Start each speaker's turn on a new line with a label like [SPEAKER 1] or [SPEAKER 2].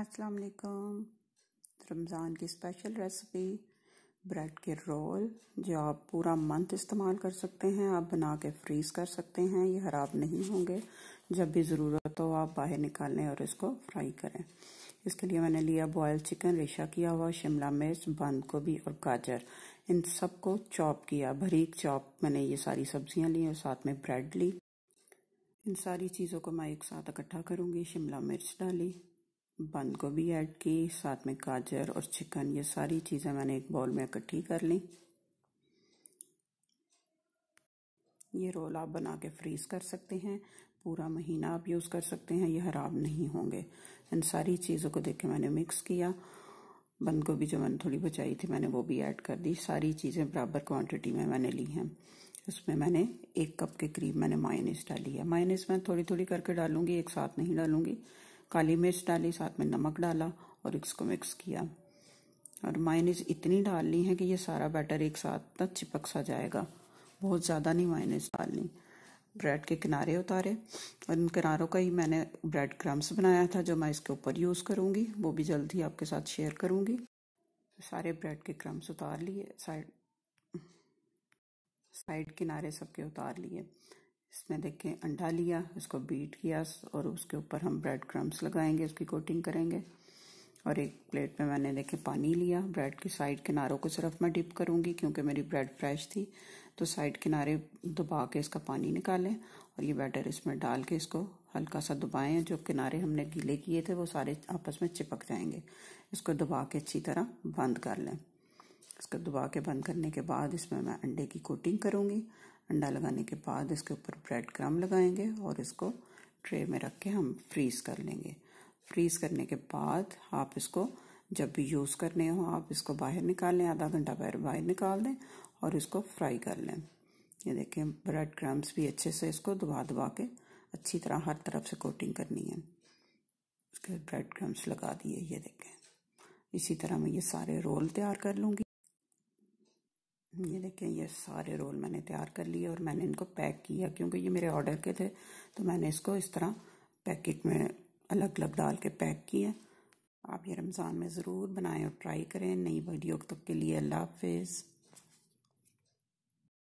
[SPEAKER 1] अस्सलाम वालेकुम रमज़ान की स्पेशल रेसिपी ब्रेड के रोल जो आप पूरा मंथ इस्तेमाल कर सकते हैं आप बना के फ्रीज़ कर सकते हैं ये ख़राब नहीं होंगे जब भी ज़रूरत हो आप बाहर निकालें और इसको फ्राई करें इसके लिए मैंने लिया बॉयल चिकन रेशा किया हुआ शिमला मिर्च बंद गोभी और गाजर इन सबको चॉप किया भरीक चॉप मैंने ये सारी सब्जियां ली और साथ में ब्रेड ली इन सारी चीज़ों को मैं एक साथ इकट्ठा करूँगी शिमला मिर्च डाली बंद गोभी ऐड की साथ में गाजर और चिकन ये सारी चीज़ें मैंने एक बाउल में इकट्ठी कर ली ये रोल आप बना के फ्रीज़ कर सकते हैं पूरा महीना आप यूज़ कर सकते हैं ये ख़राब नहीं होंगे इन सारी चीज़ों को देख के मैंने मिक्स किया बंद गोभी जो मैंने थोड़ी बचाई थी मैंने वो भी ऐड कर दी सारी चीज़ें बराबर क्वांटिटी में मैंने ली हैं उसमें मैंने एक कप के करीब मैंने मायनेस डाली है मायनेस मैं थोड़ी थोड़ी करके डालूंगी एक साथ नहीं डालूंगी काली मिर्च डाली साथ में नमक डाला और इसको मिक्स किया और मायनेज इतनी डालनी है कि ये सारा बैटर एक साथ ना चिपक सा जाएगा बहुत ज़्यादा नहीं मायनेज डालनी ब्रेड के किनारे उतारे और इन किनारों का ही मैंने ब्रेड क्रम्स बनाया था जो मैं इसके ऊपर यूज़ करूँगी वो भी जल्द ही आपके साथ शेयर करूँगी सारे ब्रेड के क्रम्स उतार लिए साइड साइड किनारे सबके उतार लिए इसमें देखें अंडा लिया उसको बीट किया और उसके ऊपर हम ब्रेड क्रम्स लगाएंगे उसकी कोटिंग करेंगे और एक प्लेट में मैंने देखे पानी लिया ब्रेड की साइड किनारों को सिर्फ मैं डिप करूँगी क्योंकि मेरी ब्रेड फ्रेश थी तो साइड किनारे दबा के इसका पानी निकालें और ये बैटर इसमें डाल के इसको हल्का सा दबाएं जो किनारे हमने गीले किए थे वो सारे आपस में चिपक जाएंगे इसको दबा के अच्छी तरह बंद कर लें इसको दबा के बंद करने के बाद इसमें मैं अंडे की कोटिंग करूँगी अंडा लगाने के बाद इसके ऊपर ब्रेड क्रम लगाएंगे और इसको ट्रे में रख के हम फ्रीज़ कर लेंगे फ्रीज़ करने के बाद आप इसको जब भी यूज़ करने हो आप इसको बाहर निकाल लें आधा घंटा बाहर बाहर निकाल दें और इसको फ्राई कर लें ये देखें ब्रेड क्रम्स भी अच्छे से इसको दबा दबा के अच्छी तरह हर तरफ से कोटिंग करनी है उसके ब्रेड क्रम्स लगा दिए ये देखें इसी तरह मैं ये सारे रोल तैयार कर लूँगी ये देखें ये सारे रोल मैंने तैयार कर लिए और मैंने इनको पैक किया क्योंकि ये मेरे ऑर्डर के थे तो मैंने इसको इस तरह पैकेट में अलग अलग डाल के पैक किए आप ये रमज़ान में ज़रूर बनाएं और ट्राई करें नई वीडियो तक के लिए अल्लाह हाफिज़